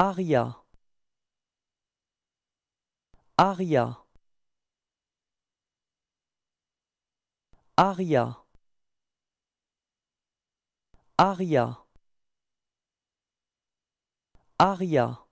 Aria Aria Aria Aria Aria